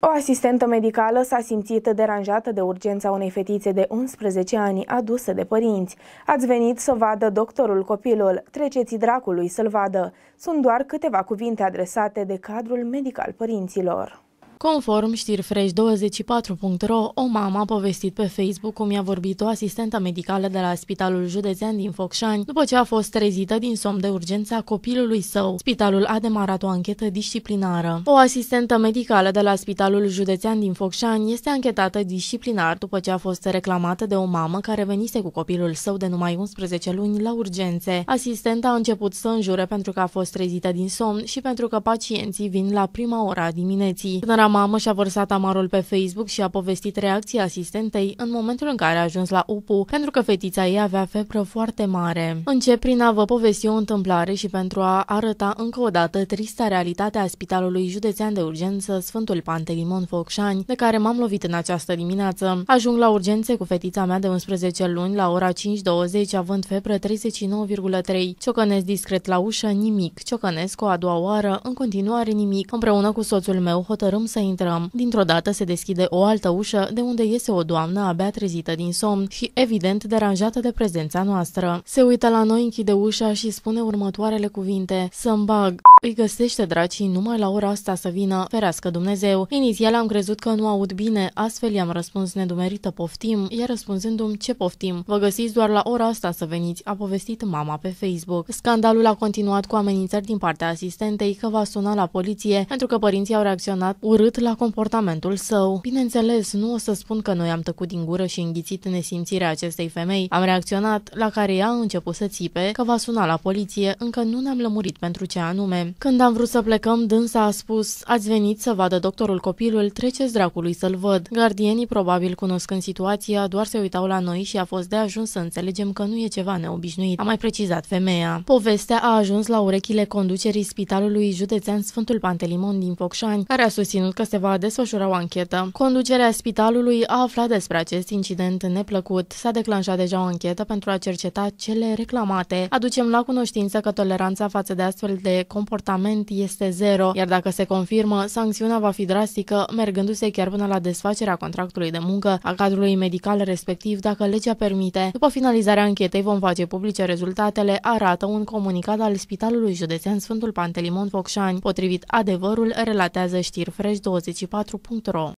O asistentă medicală s-a simțit deranjată de urgența unei fetițe de 11 ani adusă de părinți. Ați venit să vadă doctorul copilul, treceți dracului să-l vadă. Sunt doar câteva cuvinte adresate de cadrul medical părinților. Conform știrfresh24.ro, o mamă a povestit pe Facebook cum i-a vorbit o asistentă medicală de la Spitalul Județean din Focșani după ce a fost trezită din somn de urgență a copilului său. Spitalul a demarat o anchetă disciplinară. O asistentă medicală de la Spitalul Județean din Focșani este anchetată disciplinar după ce a fost reclamată de o mamă care venise cu copilul său de numai 11 luni la urgențe. Asistenta a început să înjure pentru că a fost trezită din somn și pentru că pacienții vin la prima ora dimineții. Tânăra mamă și-a vărsat amarul pe Facebook și a povestit reacția asistentei în momentul în care a ajuns la UPU, pentru că fetița ei avea febră foarte mare. Încep prin a vă povesti o întâmplare și pentru a arăta încă o dată trista realitate a Spitalului Județean de Urgență Sfântul Pantelimon Focșani, de care m-am lovit în această dimineață. Ajung la urgențe cu fetița mea de 11 luni la ora 5.20, având febră 39,3. Ciocănesc discret la ușă, nimic. Ciocănesc o a doua oară, în continuare nimic. Împreună cu soțul meu hotărâm să să intrăm. Dintr-o dată se deschide o altă ușă de unde iese o doamnă abia trezită din somn și evident deranjată de prezența noastră. Se uită la noi, închide ușa și spune următoarele cuvinte, să-mi bag. Îi găsește dracii numai la ora asta să vină, ferească Dumnezeu. Inițial am crezut că nu aud bine, astfel i-am răspuns nedumerită poftim, Iar răspunzându-mi ce poftim. Vă găsiți doar la ora asta să veniți, a povestit mama pe Facebook. Scandalul a continuat cu amenințări din partea asistentei că va suna la poliție pentru că părinții au reacționat urât la comportamentul său. Bineînțeles, nu o să spun că noi am tăcut din gură și înghițit nesimțirea acestei femei. Am reacționat, la care ea a început să țipe că va suna la poliție, încă nu ne-am lămurit pentru ce anume. Când am vrut să plecăm, dânsa a spus, ați venit să vadă doctorul copilul, treceți dracului să-l văd. Gardienii, probabil cunoscând situația, doar se uitau la noi și a fost de ajuns să înțelegem că nu e ceva neobișnuit, a mai precizat femeia. Povestea a ajuns la urechile conducerii spitalului județean Sfântul Pantelimon din Focșani, care a susținut că se va desfășura o anchetă. Conducerea spitalului a aflat despre acest incident neplăcut. S-a declanșat deja o anchetă pentru a cerceta cele reclamate. Aducem la cunoștință că toleranța față de astfel de comportamente comportament este zero, iar dacă se confirmă, sancțiunea va fi drastică, mergându-se chiar până la desfacerea contractului de muncă a cadrului medical respectiv, dacă legea permite. După finalizarea închetei, vom face publice rezultatele, arată un comunicat al Spitalului Județean Sfântul Pantelimon Focșani. Potrivit adevărul, relatează știri fresh24.ro.